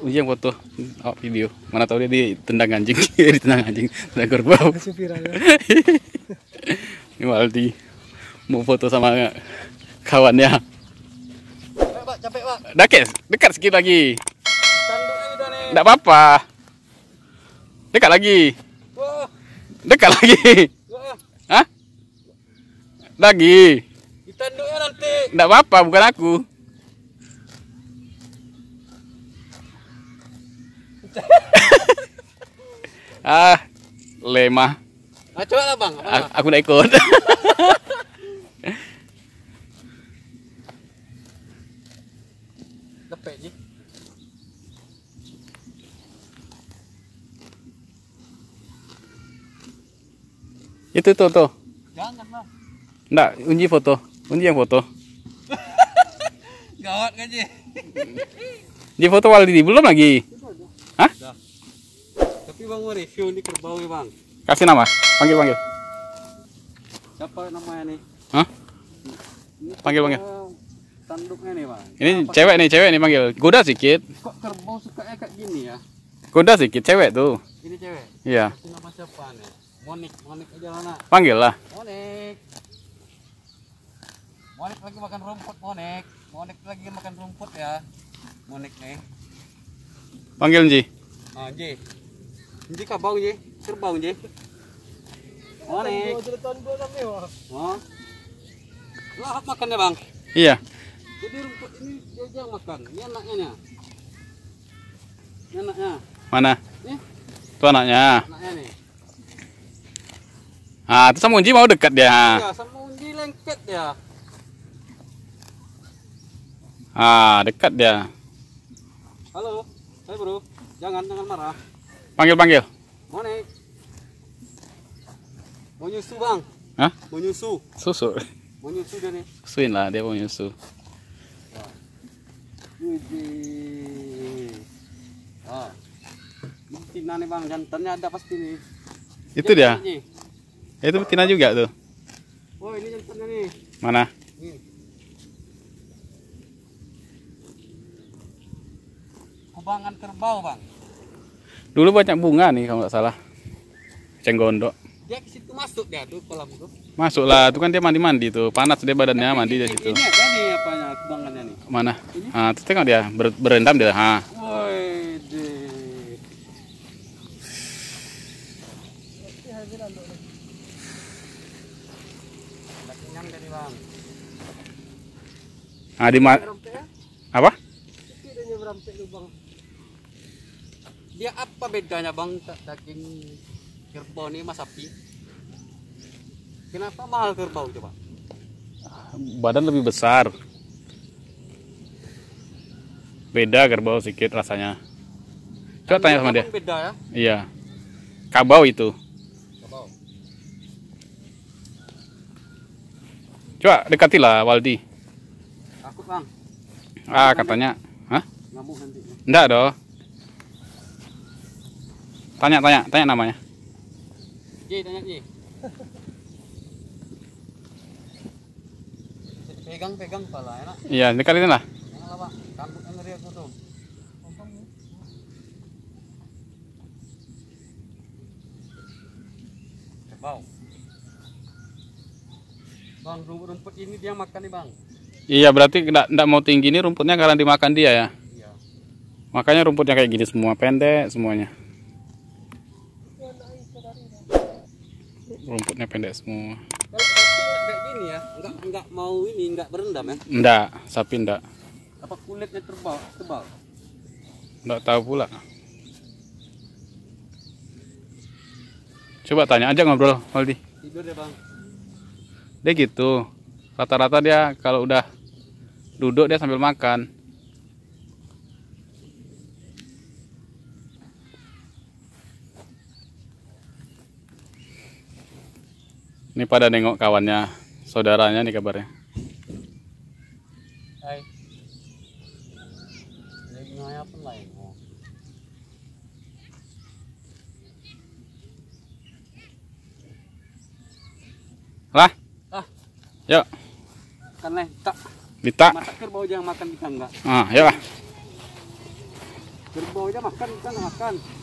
ujian foto, oh, video. Mana tahu dia tendang anjing, ditendang anjing, tendang kerbau. Ya. Ini Waldi mau foto sama kawannya. Capek pak, capek pak. Dekat, dekat sedikit lagi. Tidak apa-apa. Dekat lagi. Dekat lagi. Hah? Lagi. Ditanduknya nanti. Tidak apa-apa, bukan aku. ah lemah nah, coba lah bang A aku nak ikut lepek je itu tuh tuh jangan lah enggak unji foto unji yang foto gawat kan je di foto wali belum lagi bang mau review ini kerbau ya bang. Kasih nama, panggil panggil. Siapa namanya nih? Hah? Ini panggil panggil. Eh, tanduknya nih bang. Ini Apa cewek nih cewek nih panggil. Kuda sedikit. Kok kerbau suka kayak gini ya? Kuda sedikit cewek tuh. Ini cewek. Iya. nama siapa nih? Monik, Monik aja lah. Panggil lah. Monik. Monik lagi makan rumput Monik. Monik lagi makan rumput ya. Monik nih. Panggil Nji. Ah, Nji. Hindi ka bang je? Sir bang je? Onik. Oh. Lahat makan ya bang? Iya. Jadi rumput ini dia yang makan. Ini anaknya nih. anaknya. Mana? Ini. Itu anaknya. Anaknya nih. Ah, itu sama Unji mau dekat dia. Iya, sama Unji lengket dia. Ah, dekat dia. Halo, saya bro. Jangan, jangan marah. Panggil panggil. Monik. Mau nyusu bang? Hah? Mau nyusu? Susu. Mau nyusu dia nih? Susuin lah dia mau nyusu. Ah. Betina ah. nih bang, jantannya ada pasti nih. Itu dia? Ya, itu betina juga tuh. Oh ini jantannya nih. Mana? Kubangan kerbau bang. Dulu banyak bunga nih kalau nggak salah. Cenggondok. Dia ke situ masuk dia tuh kolam itu. Masuklah, itu kan dia mandi-mandi tuh. Panas dia badannya mandi dia situ. Ini ada nih apanya kubangannya nih. Mana? Ini? Ah, tuh tengok dia ber berendam dia. Ha. Woi, Nah, di ya? apa? Lubang dia apa bedanya bang daging kerbau ini sama sapi kenapa mahal kerbau coba badan lebih besar beda kerbau sedikit rasanya coba Dan tanya sama dia beda ya iya kabau itu kabau. coba dekatilah Waldi takut bang ah katanya Hah? Nggak nanti. Enggak dong. Tanya, tanya, tanya namanya. J tanya J pegang, pegang pala, enak. Iya, ini kali ini lah, Pak. Bang, rumput-rumput ini dia makan nih, Bang. Iya, berarti tidak tidak mau tinggi ini rumputnya karena dimakan dia ya. Iya. Makanya rumputnya kayak gini semua, pendek semuanya. rumputnya pendek semua kalau sapi kayak gini ya nggak nggak mau ini nggak berendam ya enggak sapi enggak apa kulitnya tebal? tebal enggak tahu pula coba tanya aja ngobrol Waldi tidur ya bang dia gitu rata-rata dia kalau udah duduk dia sambil makan Ini pada nengok kawannya, saudaranya nih kabarnya. Hai. Lah. Ah. Yuk. Ya. Kan leh tak. Bita. Masakir bau jangan makan ikan, enggak. Ah, yuk ya lah. Kerbau aja makan, ikan, enggak makan.